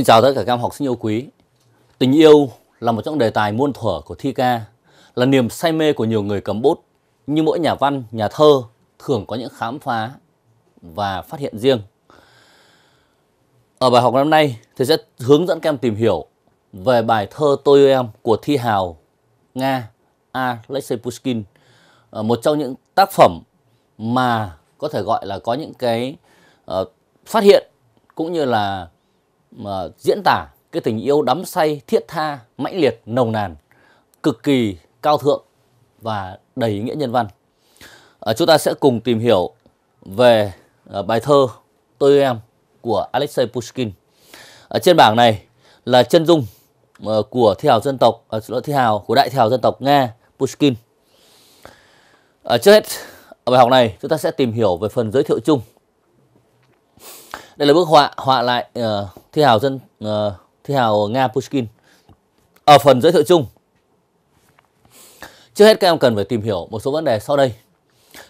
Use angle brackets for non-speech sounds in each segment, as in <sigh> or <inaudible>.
Xin chào tất cả các em học sinh yêu quý. Tình yêu là một trong đề tài muôn thuở của thi ca, là niềm say mê của nhiều người cầm bút. Nhưng mỗi nhà văn, nhà thơ thường có những khám phá và phát hiện riêng. Ở bài học năm nay, thầy sẽ hướng dẫn các em tìm hiểu về bài thơ Tôi yêu em của thi hào Nga Alexei Pushkin, ờ, một trong những tác phẩm mà có thể gọi là có những cái uh, phát hiện cũng như là mà diễn tả cái tình yêu đắm say thiết tha mãnh liệt nồng nàn cực kỳ cao thượng và đầy nghĩa nhân văn à, chúng ta sẽ cùng tìm hiểu về à, bài thơ tôi em của Alexei Pushkin ở à, trên bảng này là chân dung à, của thi hào dân tộc à, thi hào của đại thi hào dân tộc nga Pushkin à, trước hết ở bài học này chúng ta sẽ tìm hiểu về phần giới thiệu chung đây là bức họa họa lại uh, thi hào dân uh, thi hào nga pushkin ở phần giới thiệu chung trước hết các em cần phải tìm hiểu một số vấn đề sau đây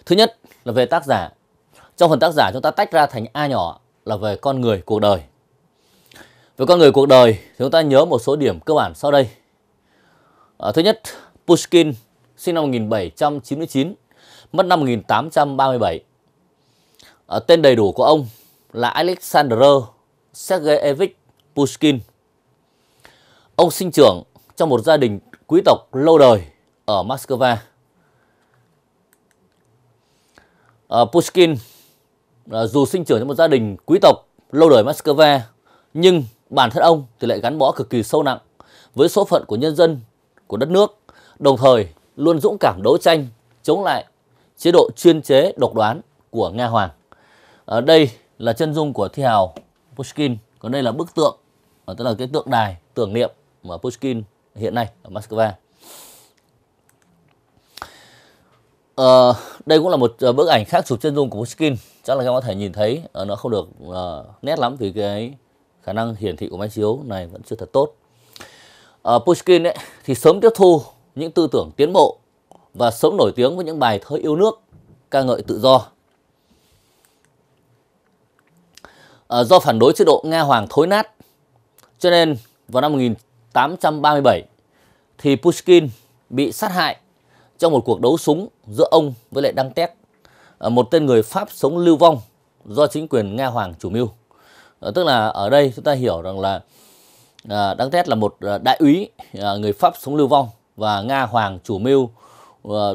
thứ nhất là về tác giả trong phần tác giả chúng ta tách ra thành a nhỏ là về con người cuộc đời về con người cuộc đời thì chúng ta nhớ một số điểm cơ bản sau đây à, thứ nhất Pushkin sinh năm 1799 mất năm 1837 à, tên đầy đủ của ông là Alexander Sergeyevich Pushkin. Ông sinh trưởng trong một gia đình quý tộc lâu đời ở Moscow. Uh, Pushkin uh, dù sinh trưởng trong một gia đình quý tộc lâu đời Moscow nhưng bản thân ông thì lại gắn bó cực kỳ sâu nặng với số phận của nhân dân của đất nước, đồng thời luôn dũng cảm đấu tranh chống lại chế độ chuyên chế độc đoán của Nga Hoàng. Ở à, đây là chân dung của thi hào Pushkin còn đây là bức tượng à, tức là cái tượng đài tưởng niệm mà Pushkin hiện nay ở Moscow Uh, đây cũng là một ờ, bức ảnh khác chụp chân dung của Pushkin chắc là các bạn có thể nhìn thấy ờ, nó không được uh, nét lắm vì cái khả năng hiển thị của máy chiếu này vẫn chưa thật tốt uh, Pushkin ấy, thì sớm tiếp thu những tư tưởng tiến bộ và sớm nổi tiếng với những bài thơ yêu nước ca ngợi tự do Ờ, do phản đối chế độ Nga Hoàng thối nát. Cho nên vào năm 1837 thì Pushkin bị sát hại trong một cuộc đấu súng giữa ông với lại Đăng Tét, ờ, một tên người Pháp sống lưu vong do chính quyền Nga Hoàng chủ mưu. Ờ, tức là ở đây chúng ta hiểu rằng là uh, Đăng Tét là một đại úy người Pháp sống lưu vong và Nga Hoàng chủ mưu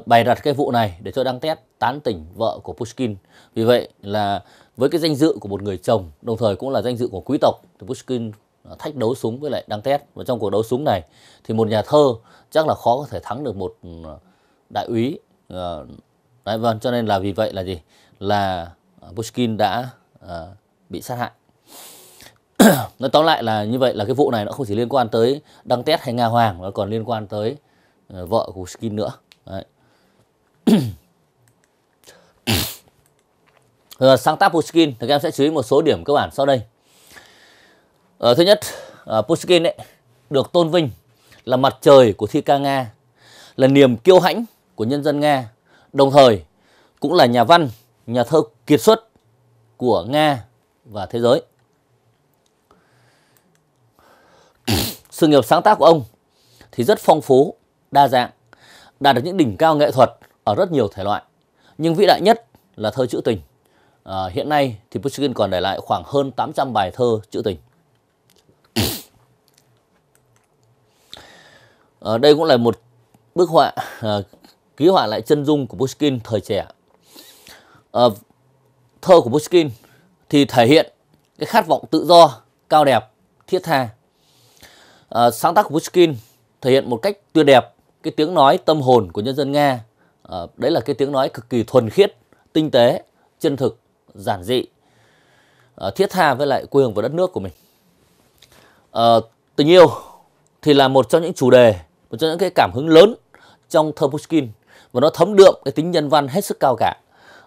bày đặt cái vụ này để cho Đăng Tét tán tỉnh vợ của Pushkin. Vì vậy là với cái danh dự của một người chồng đồng thời cũng là danh dự của quý tộc thì Pushkin à, thách đấu súng với lại đăng tét và trong cuộc đấu súng này thì một nhà thơ chắc là khó có thể thắng được một ừ, đại úy à, Đấy, vâng cho nên là vì vậy là gì là à, Pushkin đã bị sát hại <clears throat> nói tóm lại là như vậy là cái vụ này nó không chỉ liên quan tới đăng tét hay nga hoàng mà còn liên quan tới vợ của Pushkin nữa Đấy. <clears throat> Rồi, ờ, sang tab Pushkin thì các em sẽ chú ý một số điểm cơ bản sau đây. Ờ, thứ nhất, uh, Pushkin ấy, được tôn vinh là mặt trời của thi ca Nga, là niềm kiêu hãnh của nhân dân Nga, đồng thời cũng là nhà văn, nhà thơ kiệt xuất của Nga và thế giới. Sự nghiệp sáng tác của ông thì rất phong phú, đa dạng, đạt được những đỉnh cao nghệ thuật ở rất nhiều thể loại, nhưng vĩ đại nhất là thơ trữ tình à, hiện nay thì Pushkin còn để lại khoảng hơn 800 bài thơ trữ tình. à, đây cũng là một bức họa à, ký họa lại chân dung của Pushkin thời trẻ. À, thơ của Pushkin thì thể hiện cái khát vọng tự do, cao đẹp, thiết tha. À, sáng tác của Pushkin thể hiện một cách tuyệt đẹp cái tiếng nói tâm hồn của nhân dân Nga. À, đấy là cái tiếng nói cực kỳ thuần khiết, tinh tế, chân thực giản dị ờ, thiết tha với lại quê hương và đất nước của mình à, ờ, tình yêu thì là một trong những chủ đề một trong những cái cảm hứng lớn trong thơ Pushkin và nó thấm đượm cái tính nhân văn hết sức cao cả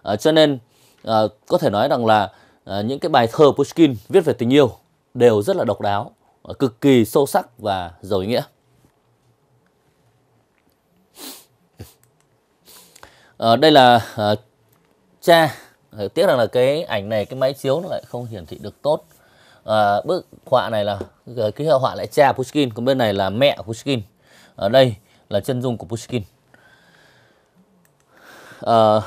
à, cho nên à, có thể nói rằng là à, những cái bài thơ Pushkin viết về tình yêu đều rất là độc đáo cực kỳ sâu sắc và giàu ý nghĩa à, đây là à, cha Ờ, tiếc rằng là cái ảnh này cái máy chiếu nó lại không hiển thị được tốt à, bức họa này là ờ, cái họa lại cha Pushkin còn bên này là mẹ Pushkin ở đây là chân dung của Pushkin à,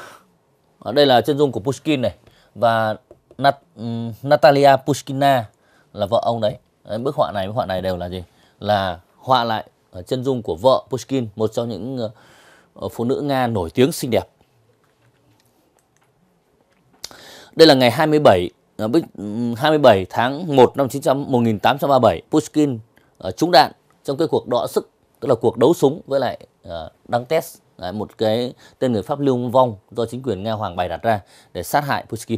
ở đây là chân dung của Pushkin này và Nat, ừ, Natalia Pushkina là vợ ông đấy. đấy bức họa này bức họa này đều là gì là họa lại chân dung của vợ Pushkin một trong những uh, phụ nữ nga nổi tiếng xinh đẹp Đây là ngày 27 27 à, tháng 1 năm 1900, 1837 Pushkin à, trúng đạn trong cái cuộc đọ sức tức là cuộc đấu súng với lại à, đăng test Đấy, một cái tên người Pháp lưu vong do chính quyền Nga Hoàng bày đặt ra để sát hại Pushkin.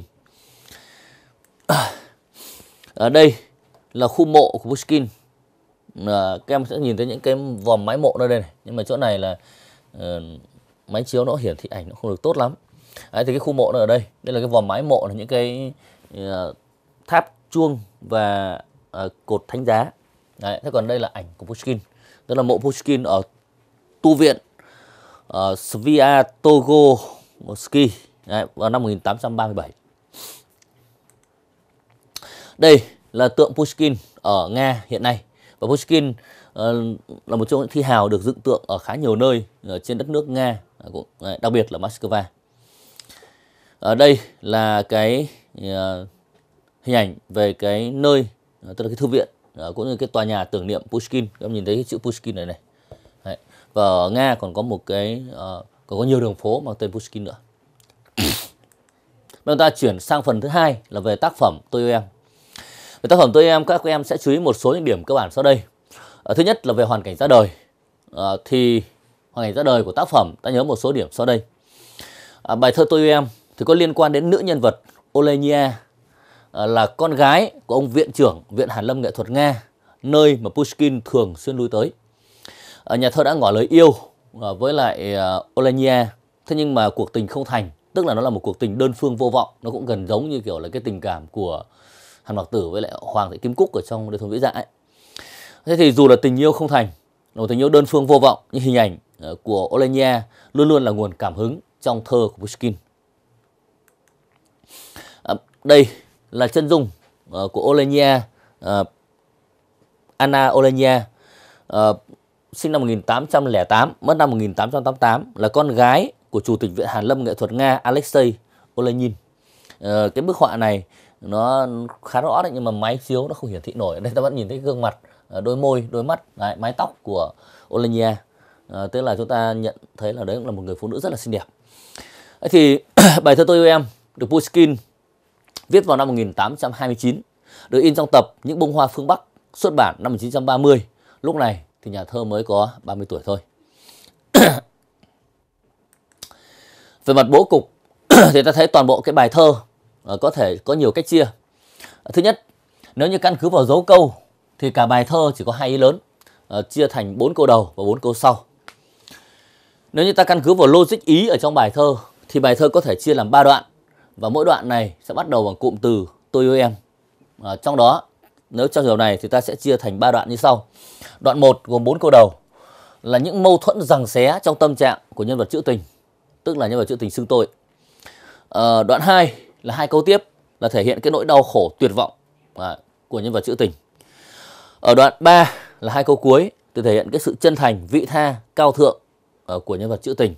Ở đây là khu mộ của Pushkin. À, các em sẽ nhìn thấy những cái vòm mái mộ nơi đây này. Nhưng mà chỗ này là uh, ờ, máy chiếu nó hiển thị ảnh nó không được tốt lắm. Đấy, thì cái khu mộ nó ở đây đây là cái vòm mái mộ là những cái uh, tháp chuông và uh, cột thánh giá Đấy, thế còn đây là ảnh của Pushkin tức là mộ Pushkin ở tu viện uh, ờ, Sviatogorsky Đấy, vào năm 1837 đây là tượng Pushkin ở Nga hiện nay và Pushkin uh, là một trong những thi hào được dựng tượng ở khá nhiều nơi ở trên đất nước Nga à, đặc biệt là Moscow ở đây là cái ờ, hình ảnh về cái nơi ờ, tức là cái thư viện ờ, cũng như cái tòa nhà tưởng niệm Pushkin các em nhìn thấy cái chữ Pushkin này này Đấy. và ở nga còn có một cái còn có nhiều đường phố mang tên Pushkin nữa Bây giờ ta chuyển sang phần thứ hai là về tác phẩm tôi yêu em. Về tác phẩm tôi yêu em các em sẽ chú ý một số những điểm cơ bản sau đây. À, thứ nhất là về hoàn cảnh ra đời. À, thì hoàn cảnh ra đời của tác phẩm ta nhớ một số điểm sau đây. À, bài thơ tôi yêu em thì có liên quan đến nữ nhân vật Olenia à, là con gái của ông viện trưởng Viện Hàn Lâm Nghệ thuật Nga, nơi mà Pushkin thường xuyên lui tới. À, nhà thơ đã ngỏ lời yêu à, với lại Olenia, thế nhưng mà cuộc tình không thành, tức là nó là một cuộc tình đơn phương vô vọng, nó cũng gần giống như kiểu là cái tình cảm của Hàn Mặc Tử với lại Hoàng thị Kim Cúc ở trong đời thôn vĩ dạ ấy. Thế thì dù là tình yêu không thành, một tình yêu đơn phương vô vọng, nhưng hình ảnh của Olenia luôn luôn là nguồn cảm hứng trong thơ của Pushkin. Đây là chân dung uh, của Olenia uh, Anna Olenia uh, sinh năm 1808, mất năm 1888 là con gái của chủ tịch Viện Hàn Lâm nghệ thuật Nga Alexei Olenin. Uh, cái bức họa này nó khá rõ đấy nhưng mà máy chiếu nó không hiển thị nổi. Đây ta vẫn nhìn thấy gương mặt, đôi môi, đôi mắt, đấy, mái tóc của Olenia. À, tức là chúng ta nhận thấy là đấy cũng là một người phụ nữ rất là xinh đẹp. Thì <clears throat> bài thơ tôi yêu em được Pushkin viết vào năm 1829, được in trong tập Những bông hoa phương Bắc xuất bản năm 1930. Lúc này thì nhà thơ mới có 30 tuổi thôi. <coughs> Về mặt bố cục <coughs> thì ta thấy toàn bộ cái bài thơ ờ, có thể có nhiều cách chia. Thứ nhất, nếu như căn cứ vào dấu câu thì cả bài thơ chỉ có hai ý lớn, ờ, chia thành bốn câu đầu và bốn câu sau. Nếu như ta căn cứ vào logic ý ở trong bài thơ thì bài thơ có thể chia làm 3 đoạn. Và mỗi đoạn này sẽ bắt đầu bằng cụm từ tôi yêu em. À, trong đó nếu trong trường này thì ta sẽ chia thành 3 đoạn như sau. Đoạn 1 gồm 4 câu đầu là những mâu thuẫn rằng xé trong tâm trạng của nhân vật trữ tình, tức là nhân vật trữ tình xưng tôi. À, ờ, đoạn 2 là hai câu tiếp là thể hiện cái nỗi đau khổ tuyệt vọng à, của nhân vật trữ tình. Ở đoạn 3 là hai câu cuối thì thể hiện cái sự chân thành, vị tha, cao thượng à, của nhân vật trữ tình.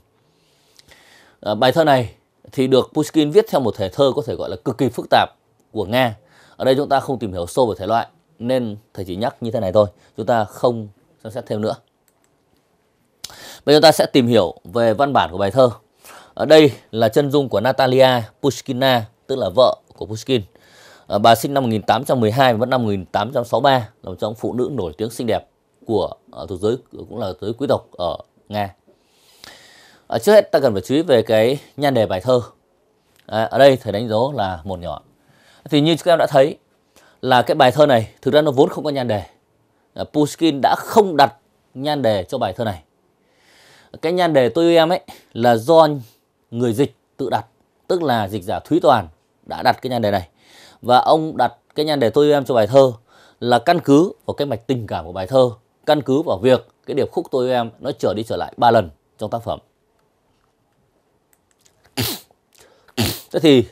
À, bài thơ này thì được Pushkin viết theo một thể thơ có thể gọi là cực kỳ phức tạp của Nga. Ở đây chúng ta không tìm hiểu sâu về thể loại nên thầy chỉ nhắc như thế này thôi, chúng ta không xem xét thêm nữa. Bây giờ chúng ta sẽ tìm hiểu về văn bản của bài thơ. Ở đây là chân dung của Natalia Pushkina, tức là vợ của Pushkin. Ờ, bà sinh năm 1812 và mất năm 1863 là một trong phụ nữ nổi tiếng xinh đẹp của ở ờ, thuộc giới cũng là giới quý tộc ở Nga ở ờ, trước hết ta cần phải chú ý về cái nhan đề bài thơ. À, ở đây thầy đánh dấu là một nhỏ. Thì như các em đã thấy là cái bài thơ này thực ra nó vốn không có nhan đề. À, Pushkin đã không đặt nhan đề cho bài thơ này. Cái nhan đề tôi yêu em ấy là do người dịch tự đặt, tức là dịch giả Thúy Toàn đã đặt cái nhan đề này. Và ông đặt cái nhan đề tôi yêu em cho bài thơ là căn cứ vào cái mạch tình cảm của bài thơ, căn cứ vào việc cái điệp khúc tôi yêu em nó trở đi trở lại ba lần trong tác phẩm thế thì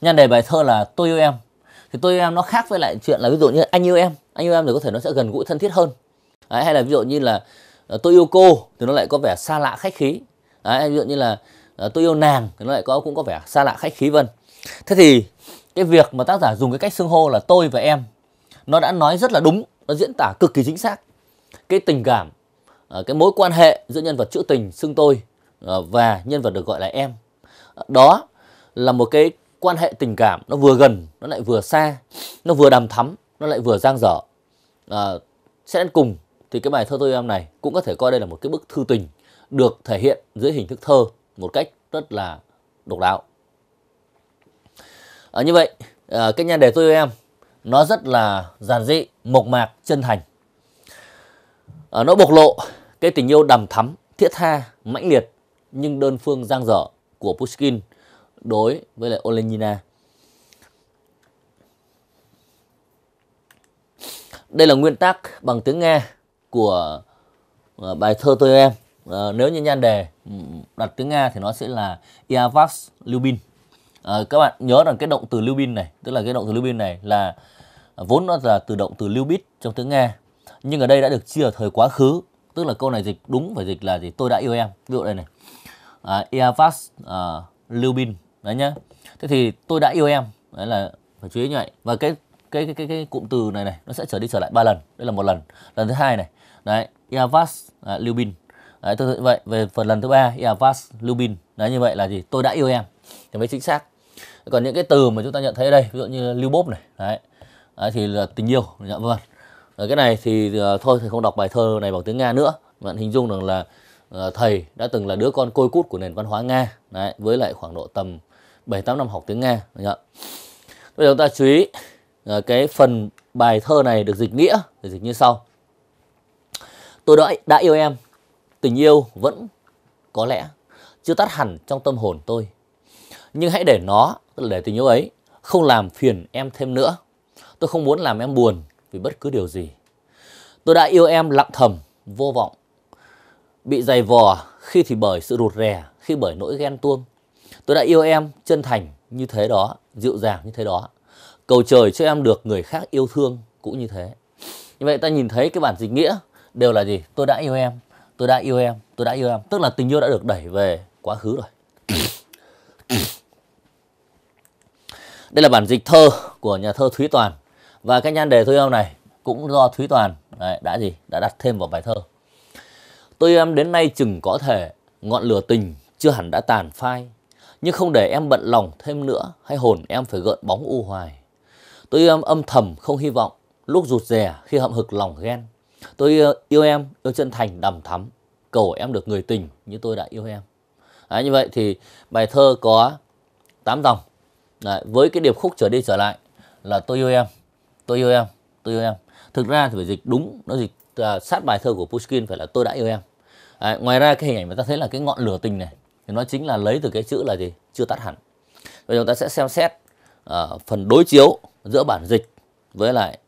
nhan đề bài thơ là tôi yêu em thì tôi yêu em nó khác với lại chuyện là ví dụ như anh yêu em anh yêu em thì có thể nó sẽ gần gũi thân thiết hơn Đấy, hay là ví dụ như là ờ, tôi yêu cô thì nó lại có vẻ xa lạ khách khí Đấy, ví dụ như là ờ, tôi yêu nàng thì nó lại có cũng có vẻ xa lạ khách khí vân thế thì cái việc mà tác giả dùng cái cách xưng hô là tôi và em nó đã nói rất là đúng nó diễn tả cực kỳ chính xác cái tình cảm ờ, cái mối quan hệ giữa nhân vật trữ tình xưng tôi Ờ, và nhân vật được gọi là em đó là một cái quan hệ tình cảm nó vừa gần nó lại vừa xa nó vừa đàm thắm nó lại vừa giang dở à, sẽ đến cùng thì cái bài thơ tôi em này cũng có thể coi đây là một cái bức thư tình được thể hiện dưới hình thức thơ một cách rất là độc đáo à, như vậy à, cái nhà đề tôi em nó rất là giản dị mộc mạc chân thành à, nó bộc lộ cái tình yêu đầm thắm thiết tha mãnh liệt nhưng đơn phương giang dở của Pushkin đối với lại Olenina. Đây là nguyên tắc bằng tiếng Nga của ờ, bài thơ tôi em. Ờ, nếu như nhan đề ừ, đặt tiếng Nga thì nó sẽ là Iavas Lubin. Ờ, các bạn nhớ rằng cái động từ Lubin này, tức là cái động từ Lubin này là vốn nó là từ động từ Lubit trong tiếng Nga, nhưng ở đây đã được chia ở thời quá khứ tức là câu này dịch đúng phải dịch là gì tôi đã yêu em ví dụ đây này à, iavas Eavas à, Lưu đấy nhá thế thì tôi đã yêu em đấy là phải chú ý như vậy và cái cái cái cái, cái cụm từ này này nó sẽ trở đi trở lại ba lần đây là một lần lần thứ hai này đấy iavas à, Lưu Bin đấy tôi vậy về phần lần thứ ba iavas Lưu đấy như vậy là gì tôi đã yêu em thì mới chính xác còn những cái từ mà chúng ta nhận thấy ở đây ví dụ như lưu bốp này đấy, đấy thì là tình yêu dạ vâng cái này thì ờ, thôi thầy không đọc bài thơ này bằng tiếng nga nữa bạn hình dung rằng là ờ, thầy đã từng là đứa con côi cút của nền văn hóa nga Đấy, với lại khoảng độ tầm 7 8 năm học tiếng nga bây giờ chúng ta chú ý ờ, cái phần bài thơ này được dịch nghĩa được dịch như sau tôi đã đã yêu em tình yêu vẫn có lẽ chưa tắt hẳn trong tâm hồn tôi nhưng hãy để nó để tình yêu ấy không làm phiền em thêm nữa tôi không muốn làm em buồn vì bất cứ điều gì. Tôi đã yêu em lặng thầm, vô vọng, bị dày vò khi thì bởi sự rụt rè, khi bởi nỗi ghen tuông. Tôi đã yêu em chân thành như thế đó, dịu dàng như thế đó. Cầu trời cho em được người khác yêu thương cũng như thế. Như vậy ta nhìn thấy cái bản dịch nghĩa đều là gì? Tôi đã yêu em, tôi đã yêu em, tôi đã yêu em. Tức là tình yêu đã được đẩy về quá khứ rồi. Đây là bản dịch thơ của nhà thơ Thúy Toàn và cái nhan đề tôi yêu này cũng do Thúy Toàn Đấy, đã gì đã đặt thêm vào bài thơ tôi em đến nay chừng có thể ngọn lửa tình chưa hẳn đã tàn phai nhưng không để em bận lòng thêm nữa hay hồn em phải gợn bóng u hoài tôi yêu em âm thầm không hy vọng lúc rụt rè khi hậm hực lòng ghen tôi yêu, ờ, yêu em yêu chân thành đầm thắm cầu em được người tình như tôi đã yêu em Đấy, như vậy thì bài thơ có 8 dòng Đấy, với cái điệp khúc trở đi trở lại là tôi yêu em tôi yêu em tôi yêu em thực ra thì phải dịch đúng nó dịch uh, sát bài thơ của Pushkin phải là tôi đã yêu em à, ngoài ra cái hình ảnh mà ta thấy là cái ngọn lửa tình này thì nó chính là lấy từ cái chữ là gì chưa tắt hẳn và chúng ta sẽ xem xét uh, phần đối chiếu giữa bản dịch với lại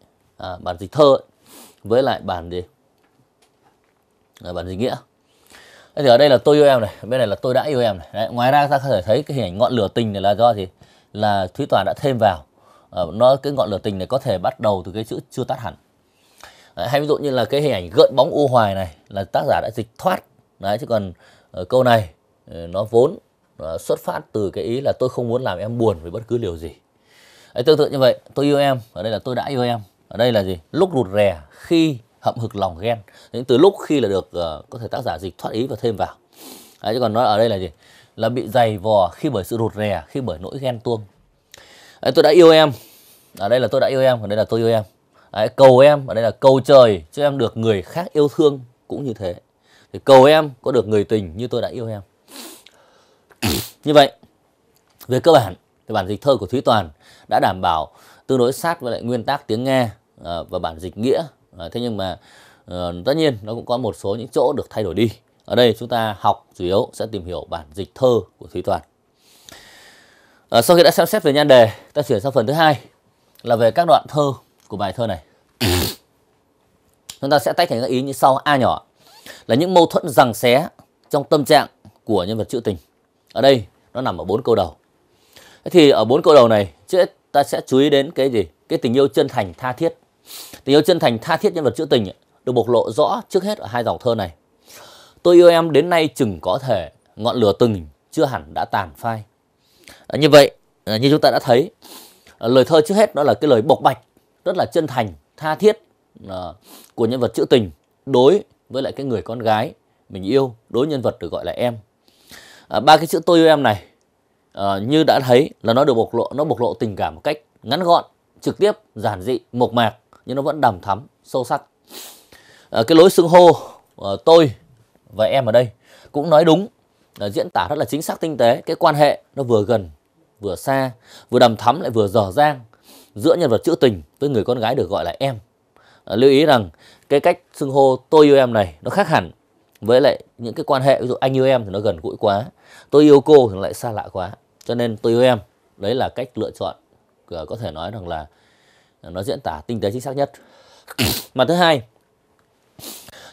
uh, bản dịch thơ ấy, với lại bản gì à, bản dịch nghĩa Thế thì ở đây là tôi yêu em này bên này là tôi đã yêu em này Đấy, ngoài ra ta có thể thấy cái hình ảnh ngọn lửa tình này là do gì là thúy toàn đã thêm vào Ờ, nó cái ngọn lửa tình này có thể bắt đầu từ cái chữ chưa tắt hẳn hay ví dụ như là cái hình ảnh gợn bóng u hoài này là tác giả đã dịch thoát đấy chứ còn ờ, câu này ờ, nó vốn xuất phát từ cái ý là tôi không muốn làm em buồn với bất cứ điều gì đấy, tương tự như vậy tôi yêu em ở đây là tôi đã yêu em ở đây là gì lúc rụt rè khi hậm hực lòng ghen những từ lúc khi là được có thể tác giả dịch thoát ý và thêm vào đấy, chứ còn nó ở đây là gì là bị dày vò khi bởi sự rụt rè khi bởi nỗi ghen tuông đấy, tôi đã yêu em ở à, đây là tôi đã yêu em ở đây là tôi yêu em đấy, cầu em ở đây là cầu trời cho em được người khác yêu thương cũng như thế thì cầu em có được người tình như tôi đã yêu em <coughs> như vậy về cơ bản thì bản dịch thơ của thúy toàn đã đảm bảo tương đối sát với lại nguyên tắc tiếng nghe à, và bản dịch nghĩa à, thế nhưng mà ờ, tất nhiên nó cũng có một số những chỗ được thay đổi đi ở đây chúng ta học chủ yếu sẽ tìm hiểu bản dịch thơ của thúy toàn À, sau khi đã xem xét về nhan đề, ta chuyển sang phần thứ hai là về các đoạn thơ của bài thơ này. <coughs> Chúng ta sẽ tách thành các ý như sau: A nhỏ là những mâu thuẫn rằng xé trong tâm trạng của nhân vật trữ tình. Ở đây nó nằm ở bốn câu đầu. Thế thì ở bốn câu đầu này, trước ta sẽ chú ý đến cái gì? Cái tình yêu chân thành tha thiết. Tình yêu chân thành tha thiết nhân vật trữ tình được bộc lộ rõ trước hết ở hai dòng thơ này. Tôi yêu em đến nay chừng có thể, ngọn lửa tình chưa hẳn đã tàn phai à, như vậy à, như chúng ta đã thấy à, lời thơ trước hết đó là cái lời bộc bạch rất là chân thành tha thiết à, của nhân vật trữ tình đối với lại cái người con gái mình yêu đối nhân vật được gọi là em à, ba cái chữ tôi yêu em này à, như đã thấy là nó được bộc lộ nó bộc lộ tình cảm một cách ngắn gọn trực tiếp giản dị mộc mạc nhưng nó vẫn đầm thắm sâu sắc à, cái lối xưng hô à, tôi và em ở đây cũng nói đúng diễn tả rất là chính xác tinh tế cái quan hệ nó vừa gần vừa xa vừa đầm thắm lại vừa dở dang giữa nhân vật trữ tình với người con gái được gọi là em à, lưu ý rằng cái cách xưng hô tôi yêu em này nó khác hẳn với lại những cái quan hệ ví dụ anh yêu em thì nó gần gũi quá tôi yêu cô thì nó lại xa lạ quá cho nên tôi yêu em đấy là cách lựa chọn à, có thể nói rằng là nó diễn tả tinh tế chính xác nhất mà thứ hai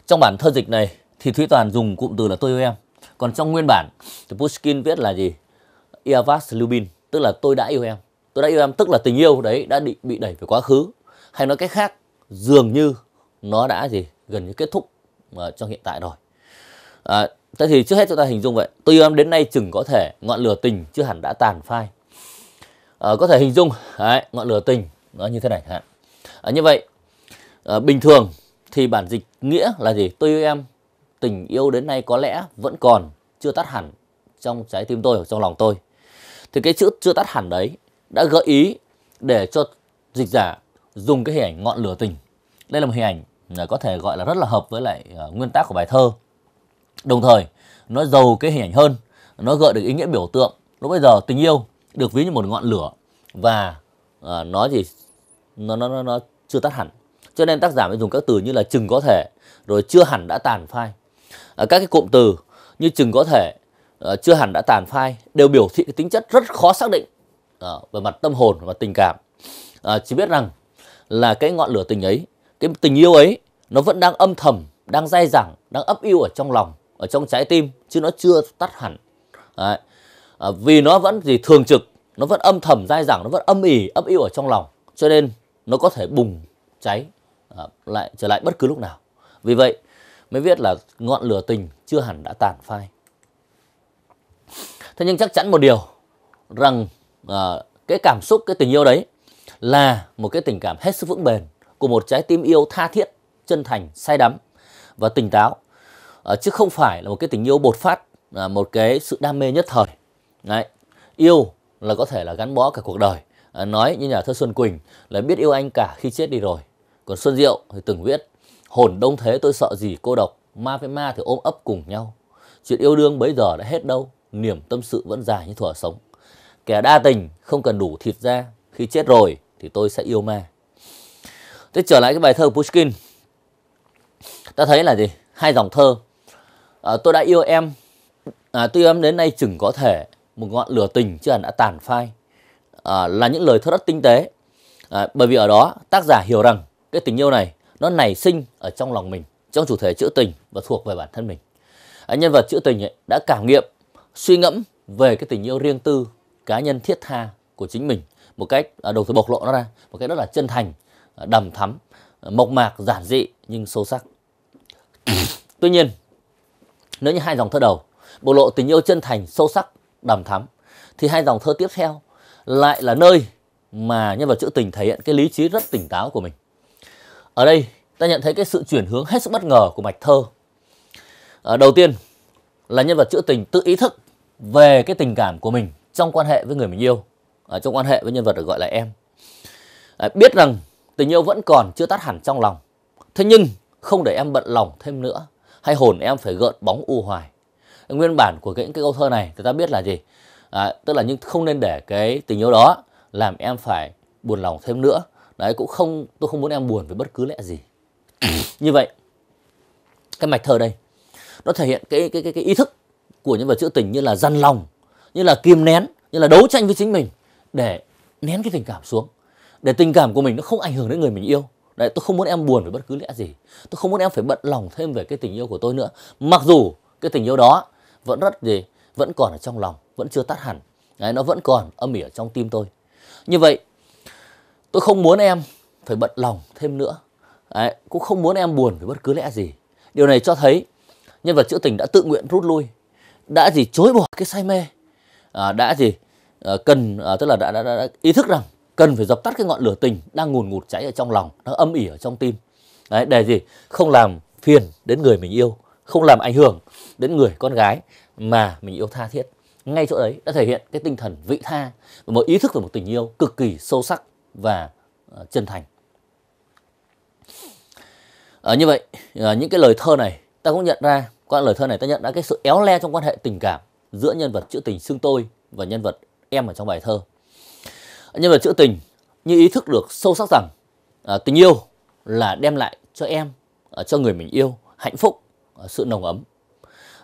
trong bản thơ dịch này thì thúy toàn dùng cụm từ là tôi yêu em còn trong nguyên bản thì Pushkin viết là gì "Я вас любил" tức là tôi đã yêu em tôi đã yêu em tức là tình yêu đấy đã bị bị đẩy về quá khứ hay nói cách khác dường như nó đã gì gần như kết thúc mà ờ, trong hiện tại rồi à, thế thì trước hết chúng ta hình dung vậy tôi yêu em đến nay chừng có thể ngọn lửa tình chưa hẳn đã tàn phai à, có thể hình dung đấy, ngọn lửa tình nó như thế này hạn à, như vậy à, bình thường thì bản dịch nghĩa là gì tôi yêu em tình yêu đến nay có lẽ vẫn còn chưa tắt hẳn trong trái tim tôi, trong lòng tôi. Thì cái chữ chưa tắt hẳn đấy đã gợi ý để cho dịch giả dùng cái hình ảnh ngọn lửa tình. Đây là một hình ảnh à, có thể gọi là rất là hợp với lại à, nguyên tác của bài thơ. Đồng thời, nó giàu cái hình ảnh hơn, nó gợi được ý nghĩa biểu tượng. Lúc bây giờ tình yêu được ví như một ngọn lửa và à, nó gì nó nó nó, nó chưa tắt hẳn cho nên tác giả mới dùng các từ như là chừng có thể rồi chưa hẳn đã tàn phai Ờ, các cái cụm từ như chừng có thể ờ, chưa hẳn đã tàn phai đều biểu thị cái tính chất rất khó xác định ờ, về mặt tâm hồn và tình cảm chỉ biết rằng là cái ngọn lửa tình ấy cái tình yêu ấy nó vẫn đang âm thầm đang dai dẳng đang ấp yêu ở trong lòng ở trong trái tim chứ nó chưa tắt hẳn Đấy. À, vì nó vẫn gì thường trực nó vẫn âm thầm dai dẳng nó vẫn âm ỉ ấp yêu ở trong lòng cho nên nó có thể bùng cháy à, lại trở lại bất cứ lúc nào vì vậy mới viết là ngọn lửa tình chưa hẳn đã tàn phai thế nhưng chắc chắn một điều rằng à, cái cảm xúc cái tình yêu đấy là một cái tình cảm hết sức vững bền của một trái tim yêu tha thiết chân thành say đắm và tỉnh táo à, chứ không phải là một cái tình yêu bột phát à, một cái sự đam mê nhất thời đấy yêu là có thể là gắn bó cả cuộc đời à, nói như nhà thơ xuân quỳnh là biết yêu anh cả khi chết đi rồi còn xuân diệu thì từng viết Hồn đông thế tôi sợ gì cô độc, ma với ma thì ôm ấp cùng nhau. Chuyện yêu đương bấy giờ đã hết đâu, niềm tâm sự vẫn dài như thuở sống. Kẻ đa tình không cần đủ thịt ra, khi chết rồi thì tôi sẽ yêu ma. Thế trở lại cái bài thơ Pushkin. Ta thấy là gì? Hai dòng thơ. À, tôi đã yêu em, à, tôi yêu em đến nay chừng có thể một ngọn lửa tình chưa hẳn đã tàn phai. À, là những lời thơ rất tinh tế. À, bởi vì ở đó tác giả hiểu rằng cái tình yêu này nó nảy sinh ở trong lòng mình trong chủ thể trữ tình và thuộc về bản thân mình à, nhân vật trữ tình ấy đã cảm nghiệm suy ngẫm về cái tình yêu riêng tư cá nhân thiết tha của chính mình một cách à, đầu tư bộc lộ nó ra một cách rất là chân thành à, đầm thắm à, mộc mạc giản dị nhưng sâu sắc <clears throat> tuy nhiên nếu như hai dòng thơ đầu bộc lộ tình yêu chân thành sâu sắc đầm thắm thì hai dòng thơ tiếp theo lại là nơi mà nhân vật trữ tình thể hiện cái lý trí rất tỉnh táo của mình ở đây ta nhận thấy cái sự chuyển hướng hết sức bất ngờ của mạch thơ. À, đầu tiên là nhân vật trữ tình tự ý thức về cái tình cảm của mình trong quan hệ với người mình yêu, à, trong quan hệ với nhân vật được gọi là em. À, biết rằng tình yêu vẫn còn chưa tắt hẳn trong lòng. Thế nhưng không để em bận lòng thêm nữa hay hồn em phải gợn bóng u hoài. Nguyên bản của những cái câu thơ này thì ta biết là gì? À, tức là nhưng không nên để cái tình yêu đó làm em phải buồn lòng thêm nữa đấy cũng không tôi không muốn em buồn về bất cứ lẽ gì <clears throat> như vậy cái mạch thơ đây nó thể hiện cái cái cái, cái ý thức của nhân vật trữ tình như là dằn lòng như là kiềm nén như là đấu tranh với chính mình để nén cái tình cảm xuống để tình cảm của mình nó không ảnh hưởng đến người mình yêu đấy tôi không muốn em buồn về bất cứ lẽ gì tôi không muốn em phải bận lòng thêm về cái tình yêu của tôi nữa mặc dù cái tình yêu đó vẫn rất gì vẫn còn ở trong lòng vẫn chưa tắt hẳn đấy nó vẫn còn âm ỉ ở trong tim tôi như vậy tôi không muốn em phải bận lòng thêm nữa Đấy, cũng không muốn em buồn vì bất cứ lẽ gì điều này cho thấy nhân vật trữ tình đã tự nguyện rút lui đã gì chối bỏ cái say mê à, đã gì à, cần à, tức là đã, đã, đã, đã ý thức rằng cần phải dập tắt cái ngọn lửa tình đang ngùn ngụt cháy ở trong lòng nó âm ỉ ở trong tim Đấy, để gì không làm phiền đến người mình yêu không làm ảnh hưởng đến người con gái mà mình yêu tha thiết ngay chỗ đấy đã thể hiện cái tinh thần vị tha và một ý thức về một tình yêu cực kỳ sâu sắc và ờ, chân thành à, như vậy à, những cái lời thơ này ta cũng nhận ra qua lời thơ này ta nhận ra cái sự éo le trong quan hệ tình cảm giữa nhân vật trữ tình xương tôi và nhân vật em ở trong bài thơ nhân vật trữ tình như ý thức được sâu sắc rằng à, tình yêu là đem lại cho em à, cho người mình yêu hạnh phúc à, sự nồng ấm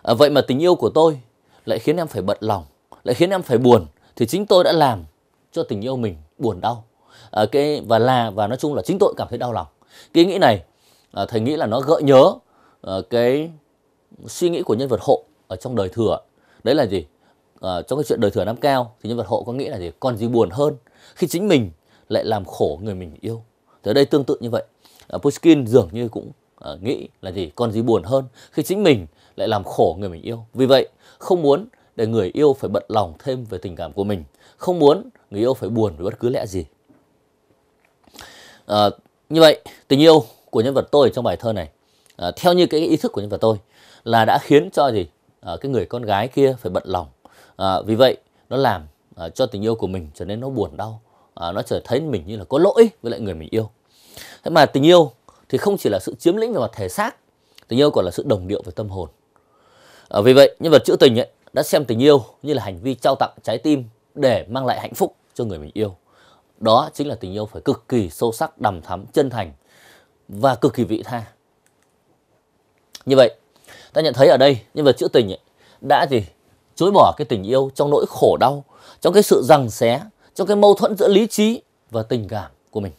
à, vậy mà tình yêu của tôi lại khiến em phải bận lòng lại khiến em phải buồn thì chính tôi đã làm cho tình yêu mình buồn đau à, cái và là và nói chung là chính tôi cảm thấy đau lòng cái nghĩ này à, thầy nghĩ là nó gợi nhớ à, cái suy nghĩ của nhân vật hộ ở trong đời thừa đấy là gì à, trong cái chuyện đời thừa năm cao thì nhân vật hộ có nghĩa là gì còn gì buồn hơn khi chính mình lại làm khổ người mình yêu tới đây tương tự như vậy à, Pushkin dường như cũng à, nghĩ là gì còn gì buồn hơn khi chính mình lại làm khổ người mình yêu vì vậy không muốn để người yêu phải bận lòng thêm về tình cảm của mình không muốn người yêu phải buồn với bất cứ lẽ gì à, như vậy tình yêu của nhân vật tôi trong bài thơ này à, theo như cái ý thức của nhân vật tôi là đã khiến cho gì à, cái người con gái kia phải bận lòng à, vì vậy nó làm à, cho tình yêu của mình trở nên nó buồn đau à, nó trở thấy mình như là có lỗi với lại người mình yêu thế mà tình yêu thì không chỉ là sự chiếm lĩnh về mặt thể xác tình yêu còn là sự đồng điệu về tâm hồn à, vì vậy nhân vật trữ tình ấy đã xem tình yêu như là hành vi trao tặng trái tim để mang lại hạnh phúc cho người mình yêu đó chính là tình yêu phải cực kỳ sâu sắc, đầm thắm, chân thành và cực kỳ vị tha. Như vậy, ta nhận thấy ở đây nhân vật trữ tình ấy, đã gì chối bỏ cái tình yêu trong nỗi khổ đau, trong cái sự rằng xé, trong cái mâu thuẫn giữa lý trí và tình cảm của mình.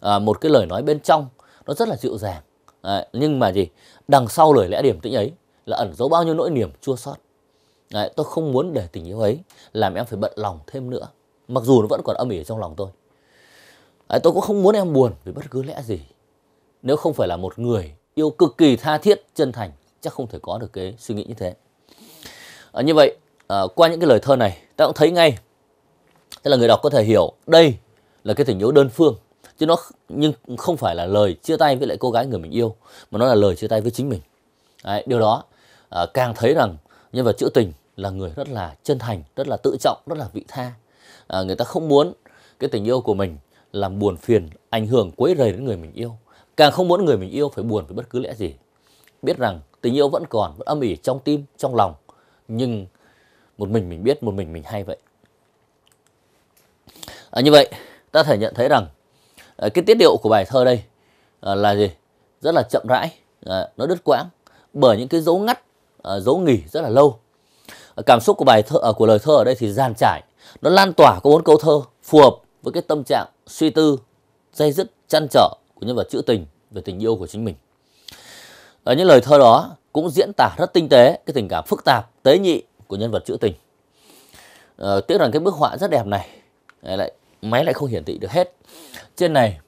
À, một cái lời nói bên trong nó rất là dịu dàng, à, nhưng mà gì đằng sau lời lẽ điểm tĩnh ấy là ẩn giấu bao nhiêu nỗi niềm chua xót. À, tôi không muốn để tình yêu ấy làm em phải bận lòng thêm nữa mặc dù nó vẫn còn âm ỉ trong lòng tôi Đấy, tôi cũng không muốn em buồn vì bất cứ lẽ gì nếu không phải là một người yêu cực kỳ tha thiết chân thành chắc không thể có được cái suy nghĩ như thế à, như vậy à, qua những cái lời thơ này ta cũng thấy ngay tức là người đọc có thể hiểu đây là cái tình yêu đơn phương chứ nó nhưng không phải là lời chia tay với lại cô gái người mình yêu mà nó là lời chia tay với chính mình Đấy, điều đó à, càng thấy rằng nhân vật trữ tình là người rất là chân thành rất là tự trọng rất là vị tha à, người ta không muốn cái tình yêu của mình làm buồn phiền ảnh hưởng quấy rầy đến người mình yêu càng không muốn người mình yêu phải buồn với bất cứ lẽ gì biết rằng tình yêu vẫn còn vẫn âm ỉ trong tim trong lòng nhưng một mình mình biết một mình mình hay vậy à, như vậy ta thể nhận thấy rằng à, cái tiết điệu của bài thơ đây à, là gì rất là chậm rãi à, nó đứt quãng bởi những cái dấu ngắt à, dấu nghỉ rất là lâu à, cảm xúc của bài thơ à, của lời thơ ở đây thì dàn trải nó lan tỏa có bốn câu thơ phù hợp với cái tâm trạng suy tư dây dứt chăn trở của nhân vật trữ tình về tình yêu của chính mình ở những lời thơ đó cũng diễn tả rất tinh tế cái tình cảm phức tạp tế nhị của nhân vật trữ tình ờ, tiếc rằng cái bức họa rất đẹp này lại máy lại không hiển thị được hết trên này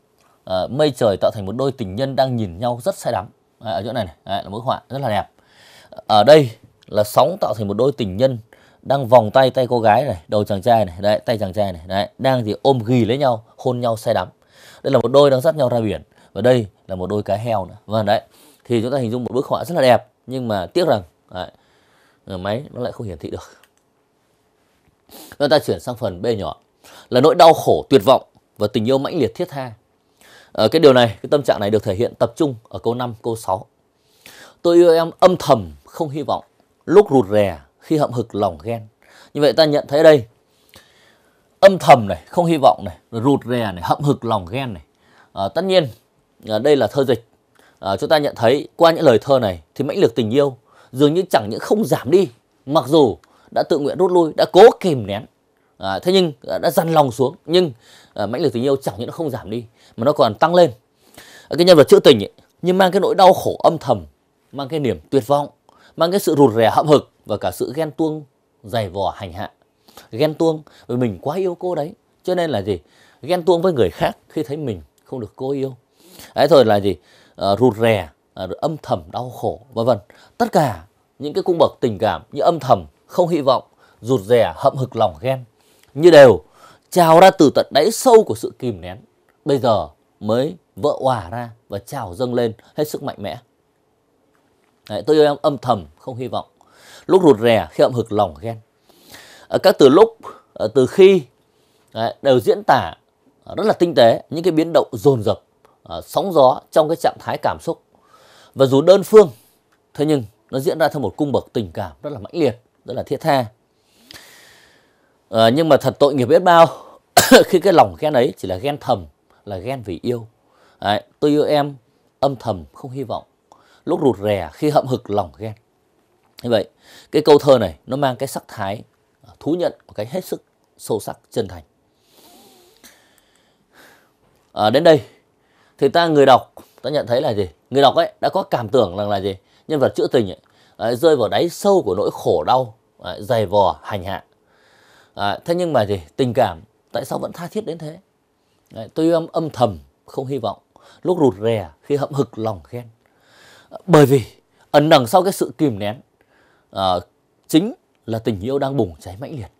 à, mây trời tạo thành một đôi tình nhân đang nhìn nhau rất say đắm à, ở chỗ này này à, là bức họa rất là đẹp ở đây là sóng tạo thành một đôi tình nhân đang vòng tay tay cô gái này đầu chàng trai này đấy tay chàng trai này đấy đang thì ôm ghì lấy nhau hôn nhau say đắm đây là một đôi đang dắt nhau ra biển và đây là một đôi cá heo nữa vâng đấy thì chúng ta hình dung một bức họa rất là đẹp nhưng mà tiếc rằng đấy, máy nó lại không hiển thị được chúng ta chuyển sang phần b nhỏ là nỗi đau khổ tuyệt vọng và tình yêu mãnh liệt thiết tha ở ờ, cái điều này cái tâm trạng này được thể hiện tập trung ở câu 5, câu 6 tôi yêu em âm thầm không hy vọng lúc rụt rè khi hậm hực lòng ghen như vậy ta nhận thấy đây âm thầm này không hy vọng này rụt rè này hậm hực lòng ghen này à, tất nhiên à, đây là thơ dịch à, chúng ta nhận thấy qua những lời thơ này thì mãnh lực tình yêu dường như chẳng những không giảm đi mặc dù đã tự nguyện rút lui đã cố kìm nén à, thế nhưng à, đã dằn lòng xuống nhưng à, mãnh lực tình yêu chẳng những nó không giảm đi mà nó còn tăng lên à, cái nhân vật trữ tình ấy, nhưng mang cái nỗi đau khổ âm thầm mang cái niềm tuyệt vọng mang cái sự rụt rè hậm hực và cả sự ghen tuông dày vò hành hạ ghen tuông vì mình quá yêu cô đấy cho nên là gì ghen tuông với người khác khi thấy mình không được cô yêu ấy thôi là gì à, rụt rè à, âm thầm đau khổ vân vân tất cả những cái cung bậc tình cảm như âm thầm không hy vọng rụt rè hậm hực lòng ghen như đều trào ra từ tận đáy sâu của sự kìm nén bây giờ mới vỡ òa ra và trào dâng lên hết sức mạnh mẽ Đấy, tôi yêu em âm thầm không hy vọng lúc rụt rè khi hậm hực lòng ghen ờ, các từ lúc ờ, từ khi đều diễn tả ờ, rất là tinh tế những cái biến động dồn dập sóng gió trong cái trạng thái cảm xúc và dù đơn phương thế nhưng nó diễn ra theo một cung bậc tình cảm rất là mãnh liệt rất là thiết tha nhưng mà thật tội nghiệp biết bao <coughs> khi cái lòng ghen ấy chỉ là ghen thầm là ghen vì yêu tôi yêu em âm thầm không hy vọng lúc rụt rè khi hậm hực lòng ghen như vậy cái câu thơ này nó mang cái sắc thái à, thú nhận một cái hết sức sâu sắc chân thành à, đến đây thì ta người đọc ta nhận thấy là gì người đọc ấy đã có cảm tưởng rằng là gì nhân vật trữ tình ấy, à, rơi vào đáy sâu của nỗi khổ đau à, dày vò hành hạ à, thế nhưng mà gì tình cảm tại sao vẫn tha thiết đến thế à, tôi âm âm thầm không hy vọng lúc rụt rè khi hậm hực lòng khen bởi vì ẩn đằng sau cái sự kìm nén à, chính là tình yêu đang bùng cháy mãnh liệt.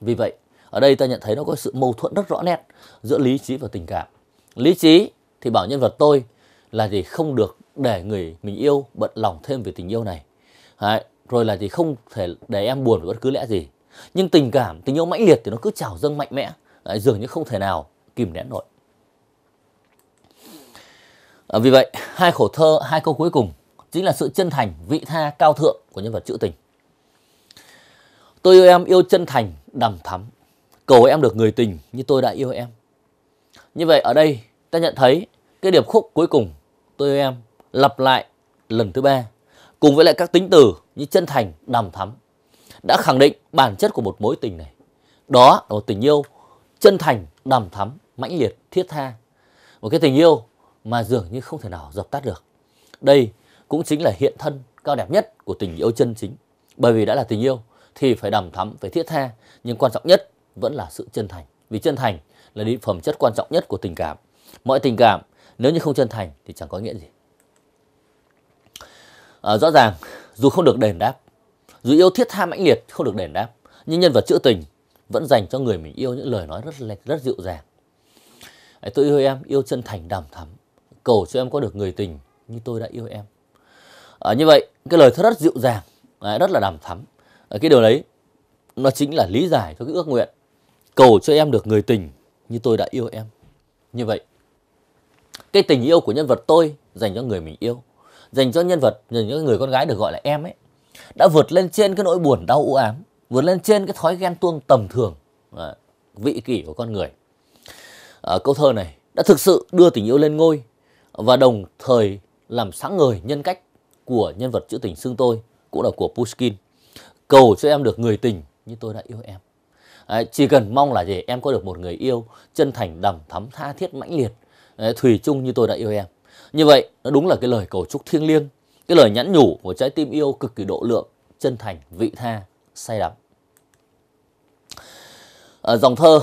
Vì vậy, ở đây ta nhận thấy nó có sự mâu thuẫn rất rõ nét giữa lý trí và tình cảm. Lý trí thì bảo nhân vật tôi là gì không được để người mình yêu bận lòng thêm về tình yêu này. Đấy, rồi là gì không thể để em buồn về bất cứ lẽ gì. Nhưng tình cảm, tình yêu mãnh liệt thì nó cứ trào dâng mạnh mẽ, Đấy, dường như không thể nào kìm nén nổi. À, vì vậy, hai khổ thơ, hai câu cuối cùng chính là sự chân thành, vị tha, cao thượng của nhân vật trữ tình. Tôi yêu em yêu chân thành, đằm thắm. Cầu em được người tình như tôi đã yêu em. Như vậy ở đây ta nhận thấy cái điệp khúc cuối cùng tôi yêu em lặp lại lần thứ ba cùng với lại các tính từ như chân thành, đằm thắm đã khẳng định bản chất của một mối tình này. Đó là một tình yêu chân thành, đằm thắm, mãnh liệt, thiết tha. Một cái tình yêu mà dường như không thể nào dập tắt được. Đây cũng chính là hiện thân cao đẹp nhất của tình yêu chân chính. Bởi vì đã là tình yêu thì phải đầm thắm phải thiết tha nhưng quan trọng nhất vẫn là sự chân thành vì chân thành là đi phẩm chất quan trọng nhất của tình cảm mọi tình cảm nếu như không chân thành thì chẳng có nghĩa gì à, rõ ràng dù không được đền đáp dù yêu thiết tha mãnh liệt không được đền đáp nhưng nhân vật trữ tình vẫn dành cho người mình yêu những lời nói rất rất dịu dàng à, tôi yêu em yêu chân thành đầm thắm cầu cho em có được người tình như tôi đã yêu em à, như vậy cái lời rất dịu dàng à, rất là đầm thắm cái điều đấy nó chính là lý giải cho cái ước nguyện cầu cho em được người tình như tôi đã yêu em như vậy cái tình yêu của nhân vật tôi dành cho người mình yêu dành cho nhân vật dành cho người con gái được gọi là em ấy đã vượt lên trên cái nỗi buồn đau u ám vượt lên trên cái thói ghen tuông tầm thường à, vị kỷ của con người à, câu thơ này đã thực sự đưa tình yêu lên ngôi và đồng thời làm sáng ngời nhân cách của nhân vật trữ tình xương tôi cũng là của Pushkin cầu cho em được người tình như tôi đã yêu em Đấy, chỉ cần mong là gì em có được một người yêu chân thành đầm thắm tha thiết mãnh liệt Đấy, thủy chung như tôi đã yêu em như vậy nó đúng là cái lời cầu chúc thiêng liêng cái lời nhắn nhủ của trái tim yêu cực kỳ độ lượng chân thành vị tha say đắm ở dòng thơ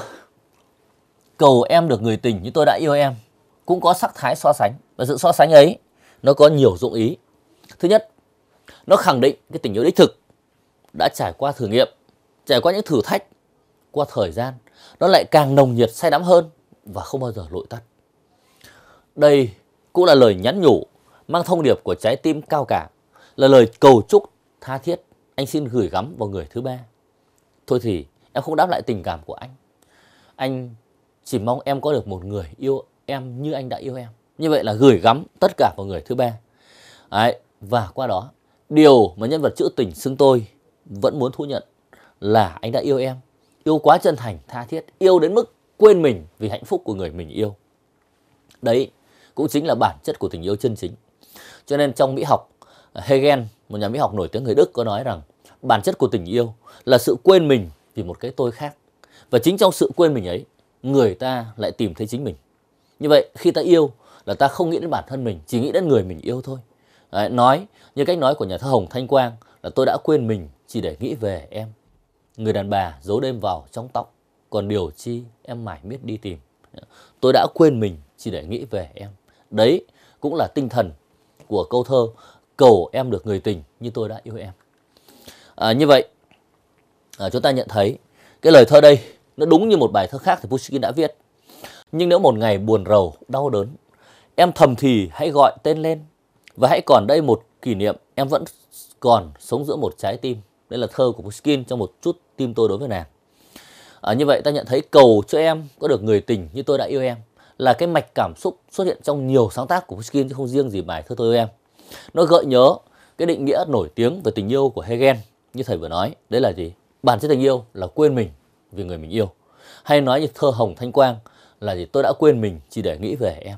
cầu em được người tình như tôi đã yêu em cũng có sắc thái so sánh và sự so sánh ấy nó có nhiều dụng ý thứ nhất nó khẳng định cái tình yêu đích thực đã trải qua thử nghiệm, trải qua những thử thách, qua thời gian, nó lại càng nồng nhiệt say đắm hơn và không bao giờ lụi tắt. Đây cũng là lời nhắn nhủ mang thông điệp của trái tim cao cả, là lời cầu chúc tha thiết anh xin gửi gắm vào người thứ ba. Thôi thì em không đáp lại tình cảm của anh. Anh chỉ mong em có được một người yêu em như anh đã yêu em. Như vậy là gửi gắm tất cả vào người thứ ba. Đấy, và qua đó, điều mà nhân vật trữ tình xưng tôi vẫn muốn thú nhận là anh đã yêu em yêu quá chân thành tha thiết yêu đến mức quên mình vì hạnh phúc của người mình yêu đấy cũng chính là bản chất của tình yêu chân chính cho nên trong mỹ học à, hegel một nhà mỹ học nổi tiếng người đức có nói rằng bản chất của tình yêu là sự quên mình vì một cái tôi khác và chính trong sự quên mình ấy người ta lại tìm thấy chính mình như vậy khi ta yêu là ta không nghĩ đến bản thân mình chỉ nghĩ đến người mình yêu thôi Đấy, nói như cách nói của nhà thơ Hồng Thanh Quang là tôi đã quên mình chỉ để nghĩ về em. Người đàn bà giấu đêm vào trong tóc, còn điều chi em mải miết đi tìm. Tôi đã quên mình chỉ để nghĩ về em. Đấy cũng là tinh thần của câu thơ cầu em được người tình như tôi đã yêu em. À, như vậy, à, chúng ta nhận thấy cái lời thơ đây nó đúng như một bài thơ khác thì Pushkin đã viết. Nhưng nếu một ngày buồn rầu, đau đớn, em thầm thì hãy gọi tên lên và hãy còn đây một kỷ niệm em vẫn còn sống giữa một trái tim đây là thơ của Pushkin trong một chút tim tôi đối với nàng. À, như vậy ta nhận thấy cầu cho em có được người tình như tôi đã yêu em là cái mạch cảm xúc xuất hiện trong nhiều sáng tác của Pushkin chứ không riêng gì bài thơ tôi yêu em. Nó gợi nhớ cái định nghĩa nổi tiếng về tình yêu của Hegel như thầy vừa nói, đấy là gì? Bản chất tình yêu là quên mình vì người mình yêu. Hay nói như thơ Hồng Thanh Quang là gì? Tôi đã quên mình chỉ để nghĩ về em.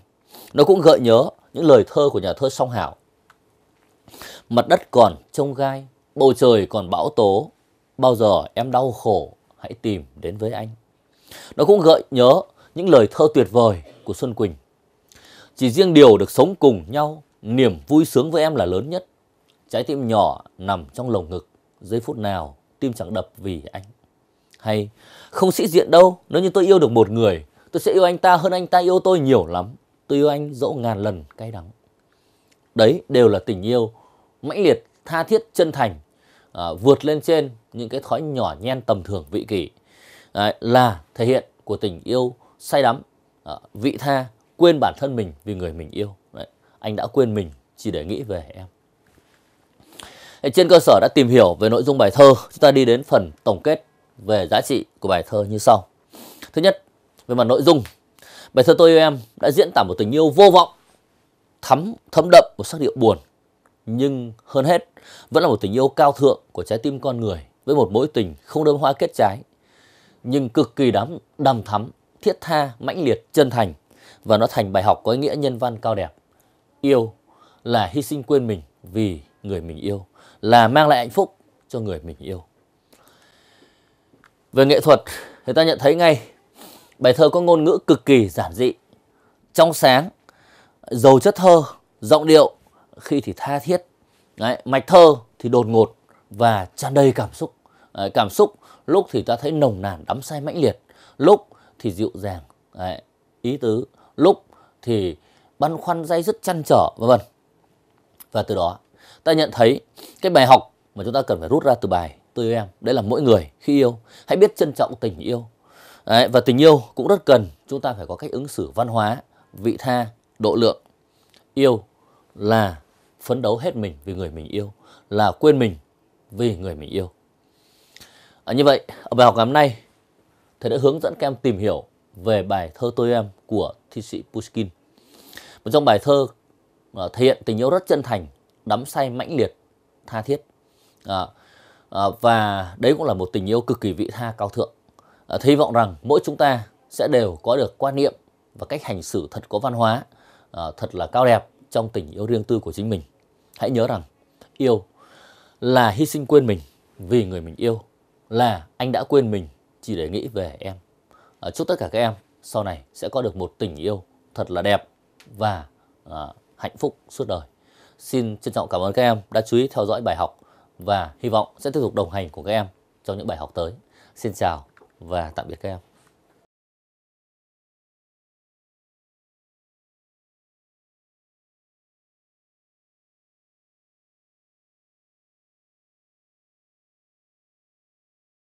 Nó cũng gợi nhớ những lời thơ của nhà thơ Song Hảo. Mặt đất còn trông gai Bầu trời còn bão tố, bao giờ em đau khổ, hãy tìm đến với anh. Nó cũng gợi nhớ những lời thơ tuyệt vời của Xuân Quỳnh. Chỉ riêng điều được sống cùng nhau, niềm vui sướng với em là lớn nhất. Trái tim nhỏ nằm trong lồng ngực, giây phút nào tim chẳng đập vì anh. Hay, không sĩ diện đâu, nếu như tôi yêu được một người, tôi sẽ yêu anh ta hơn anh ta yêu tôi nhiều lắm. Tôi yêu anh dẫu ngàn lần cay đắng. Đấy đều là tình yêu mãnh liệt tha thiết chân thành à, vượt lên trên những cái thói nhỏ nhen tầm thường vị kỷ Đấy, à, là thể hiện của tình yêu say đắm à, vị tha quên bản thân mình vì người mình yêu Đấy, anh đã quên mình chỉ để nghĩ về em trên cơ sở đã tìm hiểu về nội dung bài thơ chúng ta đi đến phần tổng kết về giá trị của bài thơ như sau thứ nhất về mặt nội dung bài thơ tôi yêu em đã diễn tả một tình yêu vô vọng thấm thấm đậm một sắc điệu buồn nhưng hơn hết vẫn là một tình yêu cao thượng của trái tim con người với một mối tình không đơm hoa kết trái nhưng cực kỳ đắm đằm thắm thiết tha mãnh liệt chân thành và nó thành bài học có ý nghĩa nhân văn cao đẹp yêu là hy sinh quên mình vì người mình yêu là mang lại hạnh phúc cho người mình yêu về nghệ thuật người ta nhận thấy ngay bài thơ có ngôn ngữ cực kỳ giản dị trong sáng giàu chất thơ giọng điệu khi thì tha thiết Đấy, mạch thơ thì đột ngột và tràn đầy cảm xúc Đấy, cảm xúc lúc thì ta thấy nồng nàn đắm say mãnh liệt lúc thì dịu dàng Đấy, ý tứ lúc thì băn khoăn dây dứt chăn trở vân vân và từ đó ta nhận thấy cái bài học mà chúng ta cần phải rút ra từ bài tôi yêu em đấy là mỗi người khi yêu hãy biết trân trọng tình yêu đấy, và tình yêu cũng rất cần chúng ta phải có cách ứng xử văn hóa vị tha độ lượng yêu là phấn đấu hết mình vì người mình yêu là quên mình vì người mình yêu. À, như vậy, ở bài học ngày hôm nay, thầy đã hướng dẫn các em tìm hiểu về bài thơ Tôi Em của thi sĩ Pushkin. Một trong bài thơ à, thể hiện tình yêu rất chân thành, đắm say mãnh liệt, tha thiết. À, à, và đấy cũng là một tình yêu cực kỳ vị tha cao thượng. À, hy vọng rằng mỗi chúng ta sẽ đều có được quan niệm và cách hành xử thật có văn hóa, à, thật là cao đẹp trong tình yêu riêng tư của chính mình. Hãy nhớ rằng yêu là hy sinh quên mình vì người mình yêu, là anh đã quên mình chỉ để nghĩ về em. À, chúc tất cả các em sau này sẽ có được một tình yêu thật là đẹp và à, hạnh phúc suốt đời. Xin trân trọng cảm ơn các em đã chú ý theo dõi bài học và hy vọng sẽ tiếp tục đồng hành cùng các em trong những bài học tới. Xin chào và tạm biệt các em.